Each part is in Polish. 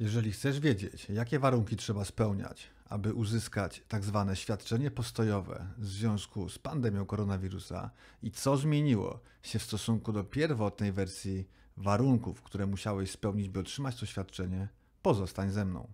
Jeżeli chcesz wiedzieć, jakie warunki trzeba spełniać, aby uzyskać tzw. Tak świadczenie postojowe w związku z pandemią koronawirusa i co zmieniło się w stosunku do pierwotnej wersji warunków, które musiałeś spełnić, by otrzymać to świadczenie, pozostań ze mną.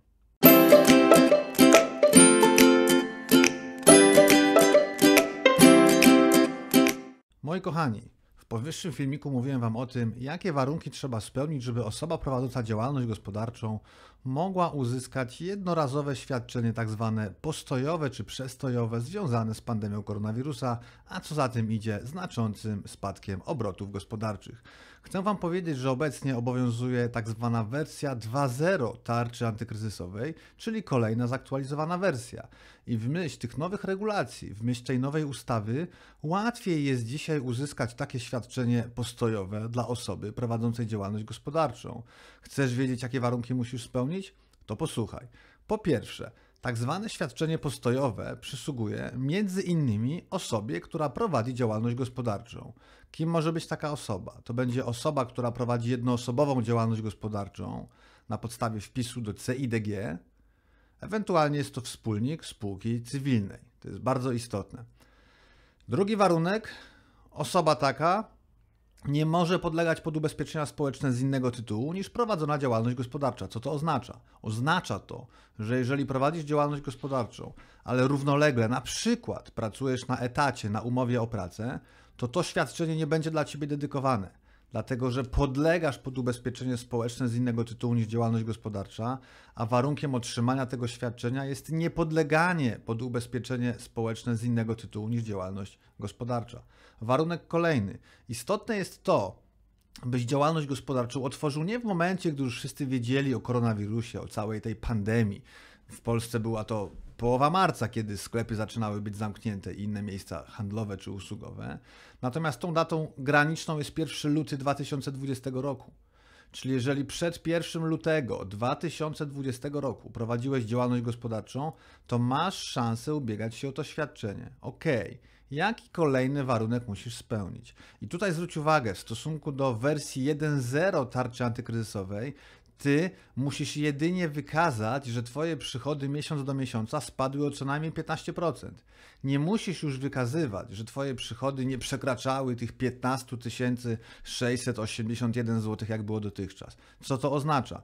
Moi kochani, powyższym filmiku mówiłem Wam o tym, jakie warunki trzeba spełnić, żeby osoba prowadząca działalność gospodarczą mogła uzyskać jednorazowe świadczenie tak zwane postojowe czy przestojowe związane z pandemią koronawirusa, a co za tym idzie znaczącym spadkiem obrotów gospodarczych. Chcę Wam powiedzieć, że obecnie obowiązuje tak zwana wersja 2.0 tarczy antykryzysowej, czyli kolejna zaktualizowana wersja. I w myśl tych nowych regulacji, w myśl tej nowej ustawy, łatwiej jest dzisiaj uzyskać takie świadczenie, świadczenie postojowe dla osoby prowadzącej działalność gospodarczą. Chcesz wiedzieć, jakie warunki musisz spełnić? To posłuchaj. Po pierwsze, tak zwane świadczenie postojowe przysługuje między innymi osobie, która prowadzi działalność gospodarczą. Kim może być taka osoba? To będzie osoba, która prowadzi jednoosobową działalność gospodarczą na podstawie wpisu do CIDG, ewentualnie jest to wspólnik spółki cywilnej. To jest bardzo istotne. Drugi warunek Osoba taka nie może podlegać pod ubezpieczenia społeczne z innego tytułu niż prowadzona działalność gospodarcza. Co to oznacza? Oznacza to, że jeżeli prowadzisz działalność gospodarczą, ale równolegle na przykład pracujesz na etacie, na umowie o pracę, to to świadczenie nie będzie dla Ciebie dedykowane dlatego że podlegasz pod ubezpieczenie społeczne z innego tytułu niż działalność gospodarcza, a warunkiem otrzymania tego świadczenia jest niepodleganie pod ubezpieczenie społeczne z innego tytułu niż działalność gospodarcza. Warunek kolejny. Istotne jest to, byś działalność gospodarczą otworzył nie w momencie, gdy już wszyscy wiedzieli o koronawirusie, o całej tej pandemii. W Polsce była to połowa marca, kiedy sklepy zaczynały być zamknięte i inne miejsca handlowe czy usługowe. Natomiast tą datą graniczną jest 1 luty 2020 roku. Czyli jeżeli przed 1 lutego 2020 roku prowadziłeś działalność gospodarczą, to masz szansę ubiegać się o to świadczenie. Ok, jaki kolejny warunek musisz spełnić? I tutaj zwróć uwagę, w stosunku do wersji 1.0 tarczy antykryzysowej, ty musisz jedynie wykazać, że Twoje przychody miesiąc do miesiąca spadły o co najmniej 15%. Nie musisz już wykazywać, że Twoje przychody nie przekraczały tych 15 681 zł, jak było dotychczas. Co to oznacza?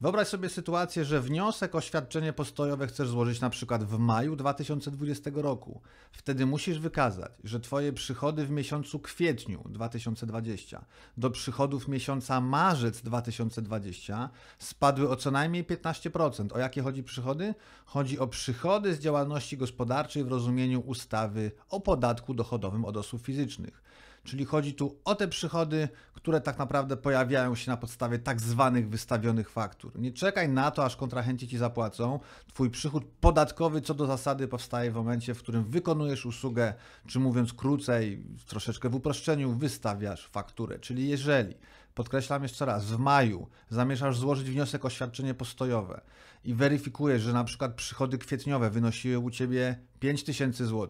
Wyobraź sobie sytuację, że wniosek o świadczenie postojowe chcesz złożyć na przykład w maju 2020 roku. Wtedy musisz wykazać, że Twoje przychody w miesiącu kwietniu 2020 do przychodów miesiąca marzec 2020 spadły o co najmniej 15%. O jakie chodzi przychody? Chodzi o przychody z działalności gospodarczej w rozumieniu ustawy o podatku dochodowym od osób fizycznych. Czyli chodzi tu o te przychody, które tak naprawdę pojawiają się na podstawie tak zwanych wystawionych faktur. Nie czekaj na to, aż kontrahenci ci zapłacą. Twój przychód podatkowy co do zasady powstaje w momencie, w którym wykonujesz usługę, czy mówiąc krócej, troszeczkę w uproszczeniu, wystawiasz fakturę. Czyli jeżeli podkreślam jeszcze raz, w maju zamierzasz złożyć wniosek o świadczenie postojowe i weryfikujesz, że na przykład przychody kwietniowe wynosiły u Ciebie 5000 zł,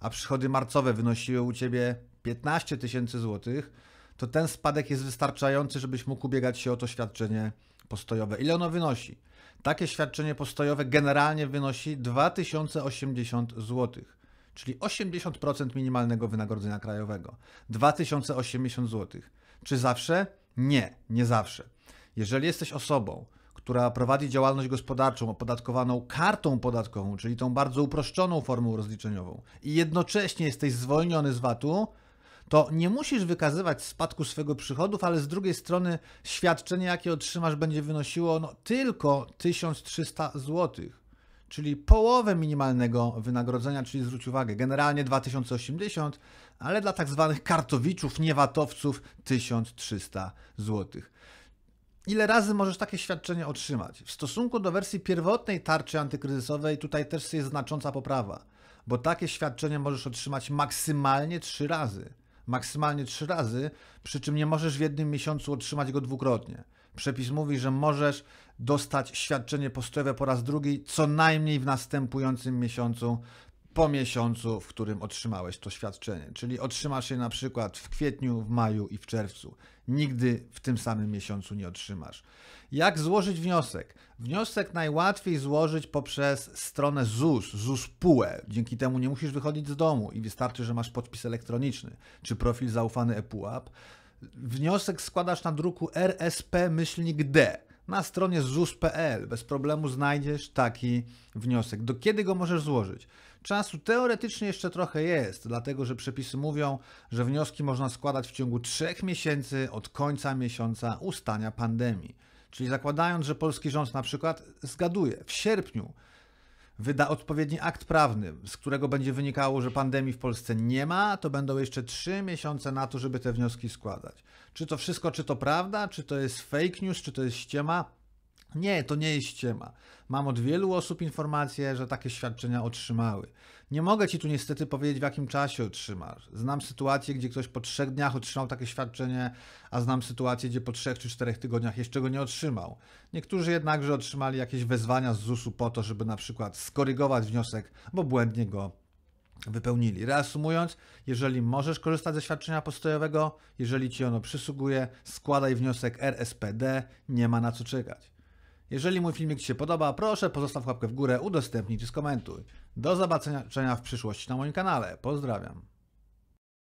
a przychody marcowe wynosiły u Ciebie 15 tysięcy złotych, to ten spadek jest wystarczający, żebyś mógł ubiegać się o to świadczenie postojowe. Ile ono wynosi? Takie świadczenie postojowe generalnie wynosi 2080 zł, czyli 80% minimalnego wynagrodzenia krajowego. 2080 zł. Czy zawsze? Nie, nie zawsze. Jeżeli jesteś osobą, która prowadzi działalność gospodarczą opodatkowaną kartą podatkową, czyli tą bardzo uproszczoną formą rozliczeniową, i jednocześnie jesteś zwolniony z VAT-u, to nie musisz wykazywać spadku swego przychodów, ale z drugiej strony świadczenie, jakie otrzymasz, będzie wynosiło no, tylko 1300 zł, czyli połowę minimalnego wynagrodzenia, czyli zwróć uwagę, generalnie 2080, ale dla tak zwanych kartowiczów, niewatowców 1300 zł. Ile razy możesz takie świadczenie otrzymać? W stosunku do wersji pierwotnej tarczy antykryzysowej tutaj też jest znacząca poprawa, bo takie świadczenie możesz otrzymać maksymalnie 3 razy maksymalnie trzy razy, przy czym nie możesz w jednym miesiącu otrzymać go dwukrotnie. Przepis mówi, że możesz dostać świadczenie postojowe po raz drugi co najmniej w następującym miesiącu po miesiącu, w którym otrzymałeś to świadczenie. Czyli otrzymasz je na przykład w kwietniu, w maju i w czerwcu. Nigdy w tym samym miesiącu nie otrzymasz. Jak złożyć wniosek? Wniosek najłatwiej złożyć poprzez stronę ZUS, ZUS-PUE. Dzięki temu nie musisz wychodzić z domu i wystarczy, że masz podpis elektroniczny czy profil zaufany ePUAP. Wniosek składasz na druku RSP-D na stronie ZUS.pl. Bez problemu znajdziesz taki wniosek. Do kiedy go możesz złożyć? Czasu teoretycznie jeszcze trochę jest, dlatego że przepisy mówią, że wnioski można składać w ciągu trzech miesięcy od końca miesiąca ustania pandemii. Czyli zakładając, że polski rząd na przykład zgaduje w sierpniu wyda odpowiedni akt prawny, z którego będzie wynikało, że pandemii w Polsce nie ma, to będą jeszcze trzy miesiące na to, żeby te wnioski składać. Czy to wszystko, czy to prawda, czy to jest fake news, czy to jest ściema, nie, to nie jest ściema. Mam od wielu osób informację, że takie świadczenia otrzymały. Nie mogę ci tu niestety powiedzieć, w jakim czasie otrzymasz. Znam sytuację, gdzie ktoś po trzech dniach otrzymał takie świadczenie, a znam sytuację, gdzie po trzech czy czterech tygodniach jeszcze go nie otrzymał. Niektórzy jednakże otrzymali jakieś wezwania z ZUS-u po to, żeby na przykład skorygować wniosek, bo błędnie go wypełnili. Reasumując, jeżeli możesz korzystać ze świadczenia postojowego, jeżeli ci ono przysługuje, składaj wniosek RSPD, nie ma na co czekać. Jeżeli mój filmik Ci się podoba, proszę pozostaw łapkę w górę, udostępnij czy skomentuj. Do zobaczenia w przyszłości na moim kanale. Pozdrawiam.